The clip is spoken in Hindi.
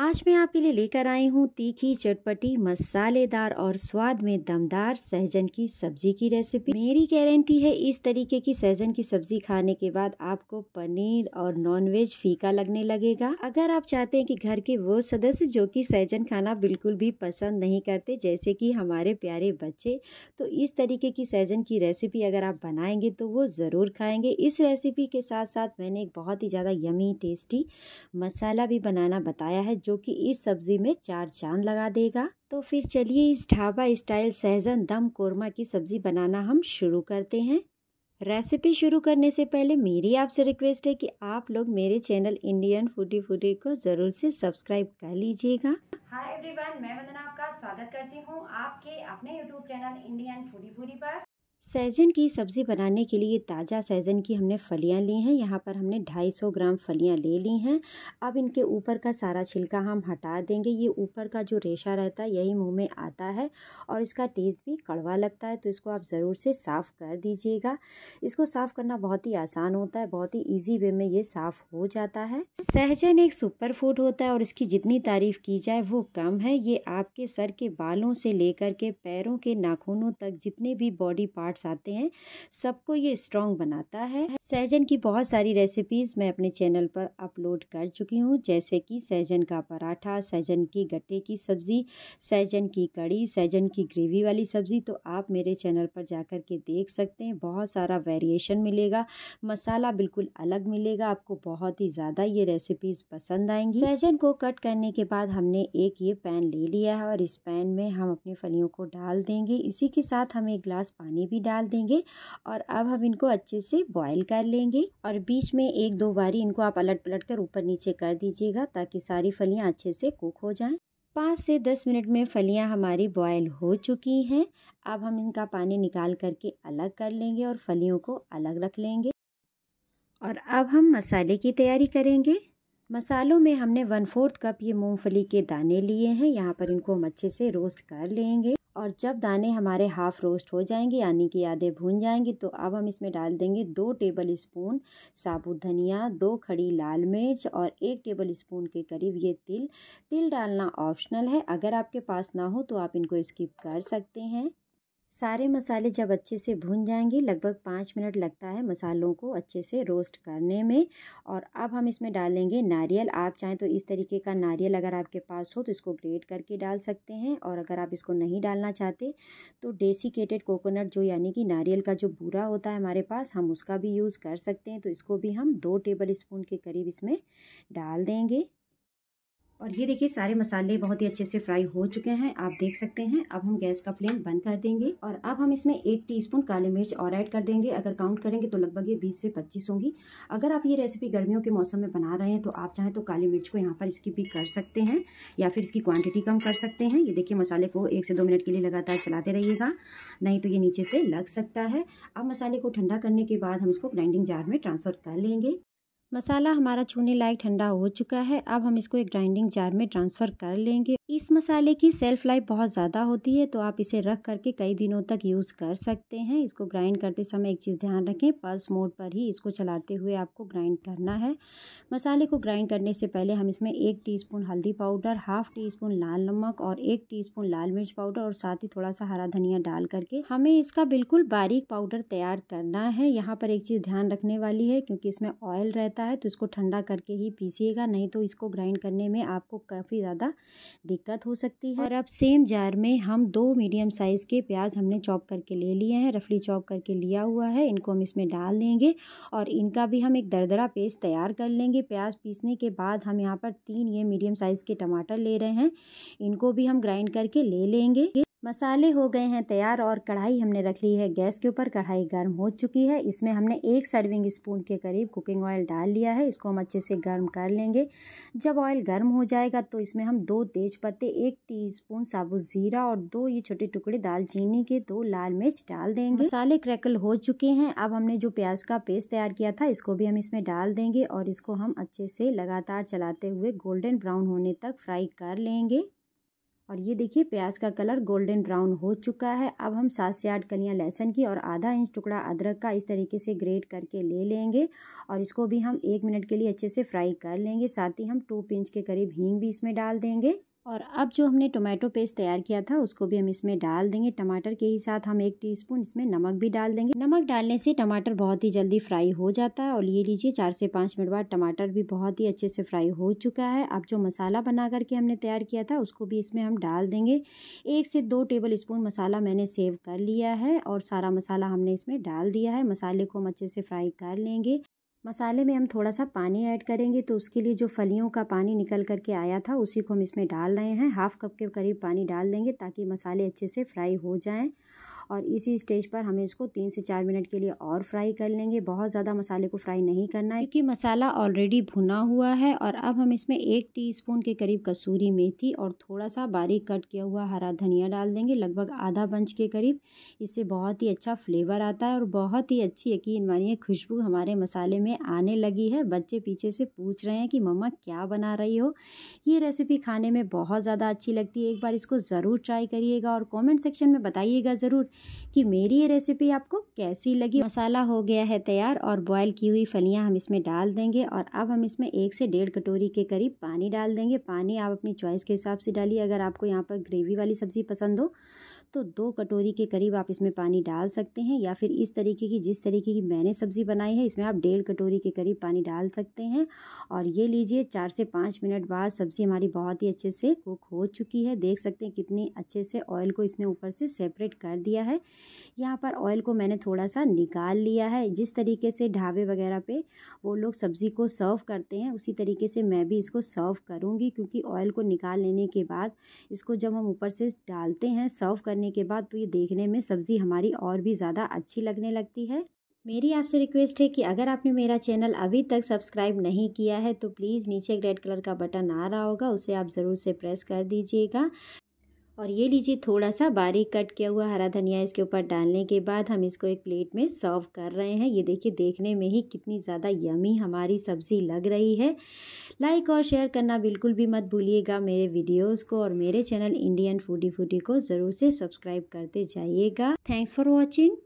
आज मैं आपके लिए लेकर आई हूँ तीखी चटपटी मसालेदार और स्वाद में दमदार सहजन की सब्जी की रेसिपी मेरी गारंटी है इस तरीके की सहजन की सब्जी खाने के बाद आपको पनीर और नॉनवेज फीका लगने लगेगा अगर आप चाहते हैं कि घर के वो सदस्य जो कि सहजन खाना बिल्कुल भी पसंद नहीं करते जैसे कि हमारे प्यारे बच्चे तो इस तरीके की सहजन की रेसिपी अगर आप बनाएंगे तो वो ज़रूर खाएंगे इस रेसिपी के साथ साथ मैंने एक बहुत ही ज़्यादा यमी टेस्टी मसाला भी बनाना बताया है जो कि इस सब्जी में चार चांद लगा देगा तो फिर चलिए इस ढाबा स्टाइल सहजन दम कोरमा की सब्ज़ी बनाना हम शुरू करते हैं रेसिपी शुरू करने से पहले मेरी आपसे रिक्वेस्ट है कि आप लोग मेरे चैनल इंडियन फूडी फूडी को ज़रूर से सब्सक्राइब कर लीजिएगा हाय एवरीवन मैं वंदना आपका स्वागत करती हूँ आपके अपने YouTube channel Indian foodie foodie पर सैजन की सब्ज़ी बनाने के लिए ताज़ा सैजन की हमने फलियां ली हैं यहाँ पर हमने 250 ग्राम फलियां ले ली हैं अब इनके ऊपर का सारा छिलका हम हटा देंगे ये ऊपर का जो रेशा रहता है यही मुंह में आता है और इसका टेस्ट भी कड़वा लगता है तो इसको आप ज़रूर से साफ़ कर दीजिएगा इसको साफ़ करना बहुत ही आसान होता है बहुत ही ईजी वे में ये साफ़ हो जाता है सहजन एक सुपर फूड होता है और इसकी जितनी तारीफ़ की जाए वो कम है ये आपके सर के बालों से लेकर के पैरों के नाखूनों तक जितने भी बॉडी पार्ट्स दर्शाते हैं सबको ये स्ट्रांग बनाता है सहजन की बहुत सारी रेसिपीज़ मैं अपने चैनल पर अपलोड कर चुकी हूँ जैसे कि सहजन का पराठा सहजन की गट्टे की सब्ज़ी सहजन की कड़ी सहजन की ग्रेवी वाली सब्ज़ी तो आप मेरे चैनल पर जा कर के देख सकते हैं बहुत सारा वेरिएशन मिलेगा मसाला बिल्कुल अलग मिलेगा आपको बहुत ही ज़्यादा ये रेसिपीज़ पसंद आएंगी सहजन को कट करने के बाद हमने एक ये पैन ले लिया है और इस पैन में हम अपनी फलियों को डाल देंगे इसी के साथ हम एक गिलास पानी भी डाल देंगे और अब हम इनको अच्छे से बॉयल कर कर लेंगे और बीच में एक दो बारी इनको आप पलट पलट कर ऊपर नीचे कर दीजिएगा ताकि सारी फलियाँ अच्छे से कुक हो जाएँ पाँच से दस मिनट में फलियाँ हमारी बॉयल हो चुकी हैं अब हम इनका पानी निकाल करके अलग कर लेंगे और फलियों को अलग रख लेंगे और अब हम मसाले की तैयारी करेंगे मसालों में हमने वन फोर्थ कप ये मूंगफली के दाने लिए हैं यहाँ पर इनको हम अच्छे से रोस्ट कर लेंगे और जब दाने हमारे हाफ़ रोस्ट हो जाएंगे यानी कि आधे भून जाएंगे तो अब हम इसमें डाल देंगे दो टेबल स्पून साबुत धनिया दो खड़ी लाल मिर्च और एक टेबल स्पून के करीब ये तिल तिल डालना ऑप्शनल है अगर आपके पास ना हो तो आप इनको स्किप कर सकते हैं सारे मसाले जब अच्छे से भून जाएंगे लगभग पाँच मिनट लगता है मसालों को अच्छे से रोस्ट करने में और अब हम इसमें डालेंगे नारियल आप चाहें तो इस तरीके का नारियल अगर आपके पास हो तो इसको ग्रेट करके डाल सकते हैं और अगर आप इसको नहीं डालना चाहते तो डेसिकेटेड कोकोनट जो यानी कि नारियल का जो बूरा होता है हमारे पास हम उसका भी यूज़ कर सकते हैं तो इसको भी हम दो टेबल स्पून के करीब इसमें डाल देंगे और ये देखिए सारे मसाले बहुत ही अच्छे से फ्राई हो चुके हैं आप देख सकते हैं अब हम गैस का फ्लेम बंद कर देंगे और अब हम इसमें एक टीस्पून काली मिर्च और ऐड कर देंगे अगर काउंट करेंगे तो लगभग ये बीस से पच्चीस होंगी अगर आप ये रेसिपी गर्मियों के मौसम में बना रहे हैं तो आप चाहें तो काली मिर्च को यहाँ पर स्किप भी कर सकते हैं या फिर इसकी क्वान्टिटी कम कर सकते हैं ये देखिए मसाले को एक से दो मिनट के लिए लगातार चलाते रहिएगा नहीं तो ये नीचे से लग सकता है अब मसाले को ठंडा करने के बाद हम इसको ग्राइंडिंग जार में ट्रांसफ़र कर लेंगे मसाला हमारा छूने लायक ठंडा हो चुका है अब हम इसको एक ग्राइंडिंग जार में ट्रांसफ़र कर लेंगे इस मसाले की सेल्फ़ लाइफ बहुत ज़्यादा होती है तो आप इसे रख करके कई दिनों तक यूज़ कर सकते हैं इसको ग्राइंड करते समय एक चीज़ ध्यान रखें पल्स मोड पर ही इसको चलाते हुए आपको ग्राइंड करना है मसाले को ग्राइंड करने से पहले हम इसमें एक टीस्पून हल्दी पाउडर हाफ़ टी स्पून लाल नमक और एक टी लाल मिर्च पाउडर और साथ ही थोड़ा सा हरा धनिया डाल करके हमें इसका बिल्कुल बारीक पाउडर तैयार करना है यहाँ पर एक चीज़ ध्यान रखने वाली है क्योंकि इसमें ऑयल रहता है तो इसको ठंडा करके ही पीसीएगा नहीं तो इसको ग्राइंड करने में आपको काफ़ी ज़्यादा दिक्कत हो सकती है और अब सेम जार में हम दो मीडियम साइज़ के प्याज हमने चॉप करके ले लिए हैं रफली चॉप करके लिया हुआ है इनको हम इसमें डाल देंगे और इनका भी हम एक दरदरा पेस्ट तैयार कर लेंगे प्याज पीसने के बाद हम यहाँ पर तीन ये मीडियम साइज़ के टमाटर ले रहे हैं इनको भी हम ग्राइंड करके ले लेंगे मसाले हो गए हैं तैयार और कढ़ाई हमने रख ली है गैस के ऊपर कढ़ाई गर्म हो चुकी है इसमें हमने एक सर्विंग स्पून के करीब कुकिंग ऑयल डाल लिया है इसको हम अच्छे से गर्म कर लेंगे जब ऑयल गर्म हो जाएगा तो इसमें हम दो तेज पत्ते एक टीस्पून साबुत ज़ीरा और दो ये छोटे टुकड़े दालचीनी के दो लाल मिर्च डाल देंगे मसाले क्रैकल हो चुके हैं अब हमने जो प्याज का पेस्ट तैयार किया था इसको भी हम इसमें डाल देंगे और इसको हम अच्छे से लगातार चलाते हुए गोल्डन ब्राउन होने तक फ्राई कर लेंगे और ये देखिए प्याज का कलर गोल्डन ब्राउन हो चुका है अब हम सात से आठ कलियाँ लहसुन की और आधा इंच टुकड़ा अदरक का इस तरीके से ग्रेट करके ले लेंगे और इसको भी हम एक मिनट के लिए अच्छे से फ्राई कर लेंगे साथ ही हम टू पिंच के करीब हींग भी इसमें डाल देंगे और अब जो हमने टोमेटो पेस्ट तैयार किया था उसको भी हम इसमें डाल देंगे टमाटर के ही साथ हम एक टीस्पून इसमें नमक भी डाल देंगे नमक डालने से टमाटर बहुत ही जल्दी फ्राई हो जाता है और ये लीजिए चार से पाँच मिनट बाद टमाटर भी बहुत ही अच्छे से फ्राई हो चुका है अब जो मसाला बना करके हमने तैयार किया था उसको भी इसमें हम डाल देंगे एक से दो टेबल स्पून मसाला मैंने सेव कर लिया है और सारा मसाला हमने इसमें डाल दिया है मसाले को हम अच्छे से फ्राई कर लेंगे मसाले में हम थोड़ा सा पानी ऐड करेंगे तो उसके लिए जो फलियों का पानी निकल कर के आया था उसी को हम इसमें डाल रहे हैं हाफ़ कप के करीब पानी डाल देंगे ताकि मसाले अच्छे से फ्राई हो जाएं और इसी स्टेज पर हमें इसको तीन से चार मिनट के लिए और फ्राई कर लेंगे बहुत ज़्यादा मसाले को फ्राई नहीं करना है क्योंकि मसाला ऑलरेडी भुना हुआ है और अब हम इसमें एक टीस्पून के करीब कसूरी मेथी और थोड़ा सा बारीक कट किया हुआ हरा धनिया डाल देंगे लगभग आधा बंच के करीब इससे बहुत ही अच्छा फ्लेवर आता है और बहुत ही अच्छी यकीन मानिए खुशबू हमारे मसाले में आने लगी है बच्चे पीछे से पूछ रहे हैं कि मम्मा क्या बना रही हो ये रेसिपी खाने में बहुत ज़्यादा अच्छी लगती है एक बार इसको ज़रूर ट्राई करिएगा और कमेंट सेक्शन में बताइएगा ज़रूर कि मेरी ये रेसिपी आपको कैसी लगी मसाला हो गया है तैयार और बॉयल की हुई फलियाँ हम इसमें डाल देंगे और अब हम इसमें एक से डेढ़ कटोरी के करीब पानी डाल देंगे पानी आप अपनी चॉइस के हिसाब से डालिए अगर आपको यहाँ पर ग्रेवी वाली सब्ज़ी पसंद हो तो दो कटोरी के करीब आप इसमें पानी डाल सकते हैं या फिर इस तरीके की जिस तरीके की मैंने सब्ज़ी बनाई है इसमें आप डेढ़ कटोरी के करीब पानी डाल सकते हैं और ये लीजिए चार से पाँच मिनट बाद सब्ज़ी हमारी बहुत ही अच्छे से कुक हो चुकी है देख सकते हैं कितनी अच्छे से ऑयल को इसने ऊपर से सेपरेट कर दिया लिया है यहाँ पर ऑयल को मैंने थोड़ा सा निकाल लिया है जिस तरीके से ढाबे वगैरह पे वो लोग सब्ज़ी को सर्व करते हैं उसी तरीके से मैं भी इसको सर्व करूँगी क्योंकि ऑयल को निकाल लेने के बाद इसको जब हम ऊपर से डालते हैं सर्व करने के बाद तो ये देखने में सब्ज़ी हमारी और भी ज़्यादा अच्छी लगने लगती है मेरी आपसे रिक्वेस्ट है कि अगर आपने मेरा चैनल अभी तक सब्सक्राइब नहीं किया है तो प्लीज़ नीचे रेड कलर का बटन आ रहा होगा उसे आप ज़रूर से प्रेस कर दीजिएगा और ये लीजिए थोड़ा सा बारीक कट किया हुआ हरा धनिया इसके ऊपर डालने के बाद हम इसको एक प्लेट में सर्व कर रहे हैं ये देखिए देखने में ही कितनी ज़्यादा यमी हमारी सब्ज़ी लग रही है लाइक और शेयर करना बिल्कुल भी मत भूलिएगा मेरे वीडियोज़ को और मेरे चैनल इंडियन फूडी फूडी को ज़रूर से सब्सक्राइब करते जाइएगा थैंक्स फॉर वॉचिंग